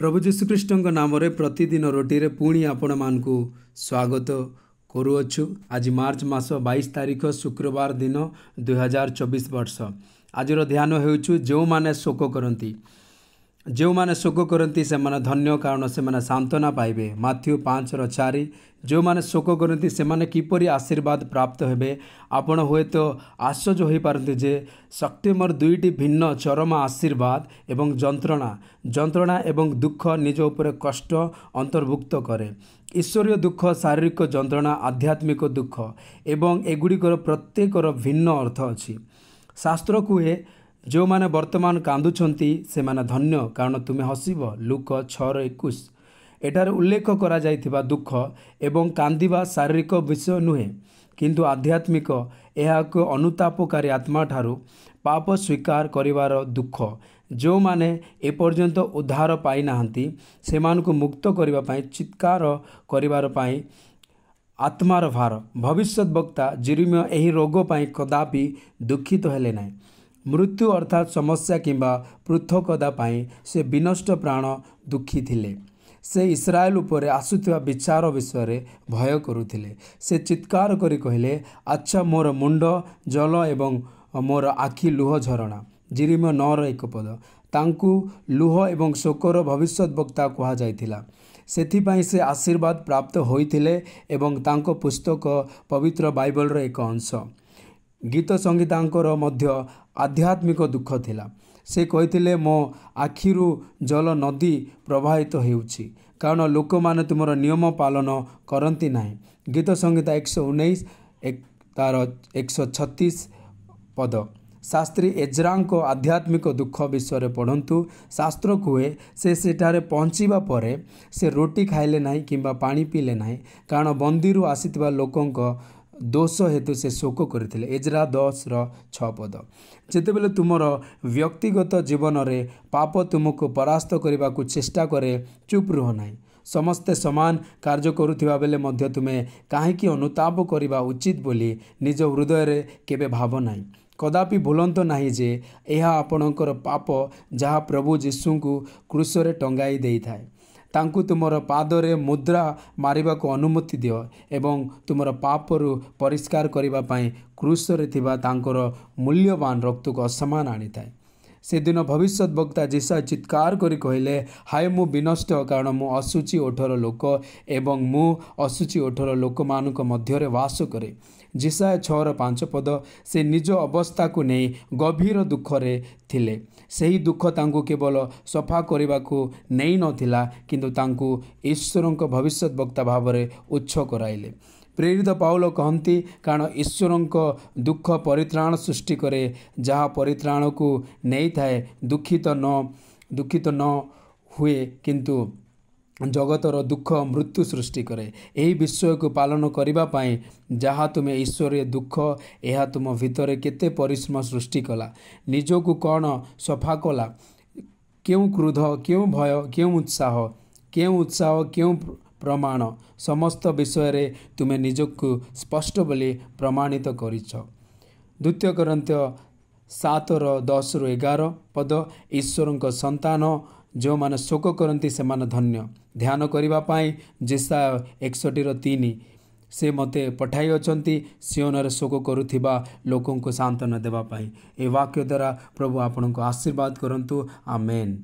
ପ୍ରଭୁ ଯୀଶୁଖ୍ରୀଷ୍ଟଙ୍କ ନାମରେ ପ୍ରତିଦିନ ରୋଟିରେ ପୁଣି ଆପଣମାନଙ୍କୁ ସ୍ୱାଗତ କରୁଅଛୁ ଆଜି ମାର୍ଚ୍ଚ ମାସ ବାଇଶ ତାରିଖ ଶୁକ୍ରବାର ଦିନ ଦୁଇ ହଜାର ଚବିଶ ବର୍ଷ ଆଜିର ଧ୍ୟାନ ହେଉଛୁ ଯେଉଁମାନେ ଶୋକ କରନ୍ତି ଯେଉଁମାନେ ଶୋକ କରନ୍ତି ସେମାନେ ଧନ୍ୟ କାରଣ ସେମାନେ ସାନ୍ତ୍ୱନା ପାଇବେ ମାଥ୍ୟୁ ପାଞ୍ଚର ଚାରି ଯେଉଁମାନେ ଶୋକ କରନ୍ତି ସେମାନେ କିପରି ଆଶୀର୍ବାଦ ପ୍ରାପ୍ତ ହେବେ ଆପଣ ହୁଏତ ଆଶ୍ଚର୍ଯ୍ୟ ହୋଇପାରନ୍ତି ଯେ ସପ୍ଟେମ୍ବର ଦୁଇଟି ଭିନ୍ନ ଚରମ ଆଶୀର୍ବାଦ ଏବଂ ଯନ୍ତ୍ରଣା ଯନ୍ତ୍ରଣା ଏବଂ ଦୁଃଖ ନିଜ ଉପରେ କଷ୍ଟ ଅନ୍ତର୍ଭୁକ୍ତ କରେ ଈଶ୍ୱରୀୟ ଦୁଃଖ ଶାରୀରିକ ଯନ୍ତ୍ରଣା ଆଧ୍ୟାତ୍ମିକ ଦୁଃଖ ଏବଂ ଏଗୁଡ଼ିକର ପ୍ରତ୍ୟେକର ଭିନ୍ନ ଅର୍ଥ ଅଛି ଶାସ୍ତ୍ର କୁହେ ଯେଉଁମାନେ ବର୍ତ୍ତମାନ କାନ୍ଦୁଛନ୍ତି ସେମାନେ ଧନ୍ୟ କାରଣ ତୁମେ ହସିବ ଲୁକ ଛଅର ଏକୋଇଶ ଏଠାରେ ଉଲ୍ଲେଖ କରାଯାଇଥିବା ଦୁଃଖ ଏବଂ କାନ୍ଦିବା ଶାରୀରିକ ବିଷୟ ନୁହେଁ କିନ୍ତୁ ଆଧ୍ୟାତ୍ମିକ ଏହାକୁ ଅନୁତାପକାରୀ ଆତ୍ମାଠାରୁ ପାପ ସ୍ୱୀକାର କରିବାର ଦୁଃଖ ଯେଉଁମାନେ ଏପର୍ଯ୍ୟନ୍ତ ଉଦ୍ଧାର ପାଇନାହାନ୍ତି ସେମାନଙ୍କୁ ମୁକ୍ତ କରିବା ପାଇଁ ଚିତ୍କାର କରିବାର ପାଇଁ ଆତ୍ମାର ଭାର ଭବିଷ୍ୟତ ବକ୍ତା ଜିରିମୟ ଏହି ରୋଗ ପାଇଁ କଦାପି ଦୁଃଖିତ ହେଲେ ନାହିଁ ମୃତ୍ୟୁ ଅର୍ଥାତ୍ ସମସ୍ୟା କିମ୍ବା ପୃଥକତା ପାଇଁ ସେ ବିନଷ୍ଟ ପ୍ରାଣ ଦୁଃଖୀ ଥିଲେ ସେ ଇସ୍ରାଏଲ୍ ଉପରେ ଆସୁଥିବା ବିଚାର ବିଷୟରେ ଭୟ କରୁଥିଲେ ସେ ଚିତ୍କାର କରି କହିଲେ ଆଚ୍ଛା ମୋର ମୁଣ୍ଡ ଜଳ ଏବଂ ମୋର ଆଖି ଲୁହ ଝରଣା ଜିରିମ ନଅର ଏକ ପଦ ତାଙ୍କୁ ଲୁହ ଏବଂ ଶୋକର ଭବିଷ୍ୟତ ବକ୍ତା କୁହାଯାଇଥିଲା ସେଥିପାଇଁ ସେ ଆଶୀର୍ବାଦ ପ୍ରାପ୍ତ ହୋଇଥିଲେ ଏବଂ ତାଙ୍କ ପୁସ୍ତକ ପବିତ୍ର ବାଇବଲର ଏକ ଅଂଶ ଗୀତ ସଙ୍ଗୀତାଙ୍କର ମଧ୍ୟ ଆଧ୍ୟାତ୍ମିକ ଦୁଃଖ ଥିଲା ସେ କହିଥିଲେ ମୋ ଆଖିରୁ ଜଳ ନଦୀ ପ୍ରବାହିତ ହେଉଛି କାରଣ ଲୋକମାନେ ତୁମର ନିୟମ ପାଳନ କରନ୍ତି ନାହିଁ ଗୀତ ସଙ୍ଗୀତା ଏକଶହ ଉଣେଇଶ ତା'ର ଏକଶହ ଛତିଶ ପଦ ଶାସ୍ତ୍ରୀ ଏଜ୍ରାଙ୍କ ଆଧ୍ୟାତ୍ମିକ ଦୁଃଖ ବିଷୟରେ ପଢ଼ନ୍ତୁ ଶାସ୍ତ୍ର କୁହେ ସେ ସେଠାରେ ପହଞ୍ଚିବା ପରେ ସେ ରୁଟି ଖାଇଲେ ନାହିଁ କିମ୍ବା ପାଣି ପିଇଲେ ନାହିଁ କାରଣ ବନ୍ଦୀରୁ ଆସିଥିବା ଲୋକଙ୍କ ଦୋଷ ହେତୁ ସେ ଶୋକ କରିଥିଲେ ଏଜରା ଦଶର ଛଅ ପଦ ଯେତେବେଳେ ତୁମର ବ୍ୟକ୍ତିଗତ ଜୀବନରେ ପାପ ତୁମକୁ ପରାସ୍ତ କରିବାକୁ ଚେଷ୍ଟା କରେ ଚୁପ୍ ରୁହ ନାହିଁ ସମସ୍ତେ ସମାନ କାର୍ଯ୍ୟ କରୁଥିବା ବେଳେ ମଧ୍ୟ ତୁମେ କାହିଁକି ଅନୁତାପ କରିବା ଉଚିତ ବୋଲି ନିଜ ହୃଦୟରେ କେବେ ଭାବ ନାହିଁ କଦାପି ଭୁଲନ୍ତୁ ନାହିଁ ଯେ ଏହା ଆପଣଙ୍କର ପାପ ଯାହା ପ୍ରଭୁ ଯୀଶୁଙ୍କୁ କୃଷରେ ଟଙ୍ଗାଇ ଦେଇଥାଏ ତାଙ୍କୁ ତୁମର ପାଦରେ ମୁଦ୍ରା ମାରିବାକୁ ଅନୁମତି ଦିଅ ଏବଂ ତୁମର ପାପରୁ ପରିଷ୍କାର କରିବା ପାଇଁ କୃଷରେ ଥିବା ତାଙ୍କର ମୂଲ୍ୟବାନ ରକ୍ତକୁ ଅସମାନ ଆଣିଥାଏ ସେଦିନ ଭବିଷ୍ୟତ ବକ୍ତା ଜିସା ଚିତ୍କାର କରି କହିଲେ ହାଏ ମୁଁ ବିନଷ୍ଟ କାରଣ ମୁଁ ଅଶୁଚି ଓଠର ଲୋକ ଏବଂ ମୁଁ ଅଶୁଚି ଓଠର ଲୋକମାନଙ୍କ ମଧ୍ୟରେ ବାସ କରେ ଜିସାଏ ଛଅର ପାଞ୍ଚ ପଦ ସେ ନିଜ ଅବସ୍ଥାକୁ ନେଇ ଗଭୀର ଦୁଃଖରେ ଥିଲେ ସେହି ଦୁଃଖ ତାଙ୍କୁ କେବଳ ସଫା କରିବାକୁ ନେଇନଥିଲା କିନ୍ତୁ ତାଙ୍କୁ ଈଶ୍ୱରଙ୍କ ଭବିଷ୍ୟତ ବକ୍ତା ଭାବରେ ଉଚ୍ଛ କରାଇଲେ ପ୍ରେରିତ ପାଉଲ କହନ୍ତି କାରଣ ଈଶ୍ୱରଙ୍କ ଦୁଃଖ ପରିତ୍ରାଣ ସୃଷ୍ଟି କରେ ଯାହା ପରିତ୍ରାଣକୁ ନେଇଥାଏ ଦୁଃଖିତ ନ ଦୁଃଖିତ ନ ହୁଏ କିନ୍ତୁ ଜଗତର ଦୁଃଖ ମୃତ୍ୟୁ ସୃଷ୍ଟି କରେ ଏହି ବିଷୟକୁ ପାଳନ କରିବା ପାଇଁ ଯାହା ତୁମେ ଈଶ୍ୱରୀୟ ଦୁଃଖ ଏହା ତୁମ ଭିତରେ କେତେ ପରିଶ୍ରମ ସୃଷ୍ଟି କଲା ନିଜକୁ କ'ଣ ସଫା କଲା କେଉଁ କ୍ରୋଧ କେଉଁ ଭୟ କେଉଁ ଉତ୍ସାହ କେଉଁ ଉତ୍ସାହ କେଉଁ ପ୍ରମାଣ ସମସ୍ତ ବିଷୟରେ ତୁମେ ନିଜକୁ ସ୍ପଷ୍ଟ ବୋଲି ପ୍ରମାଣିତ କରିଛ ଦ୍ୱିତୀୟ କରନ୍ତ୍ୟ ସାତର ଦଶରୁ ଏଗାର ପଦ ଈଶ୍ୱରଙ୍କ ସନ୍ତାନ ଯେଉଁମାନେ ଶୋକ କରନ୍ତି ସେମାନେ ଧନ୍ୟ ଧ୍ୟାନ କରିବା ପାଇଁ ଜେସା ଏକଷଠିର ତିନି ସେ ମୋତେ ପଠାଇଅଛନ୍ତି ସିଓନରେ ଶୋକ କରୁଥିବା ଲୋକଙ୍କୁ ସାନ୍ତ୍ୱନା ଦେବା ପାଇଁ ଏ ବାକ୍ୟ ଦ୍ୱାରା ପ୍ରଭୁ ଆପଣଙ୍କୁ ଆଶୀର୍ବାଦ କରନ୍ତୁ ଆ ମେନ୍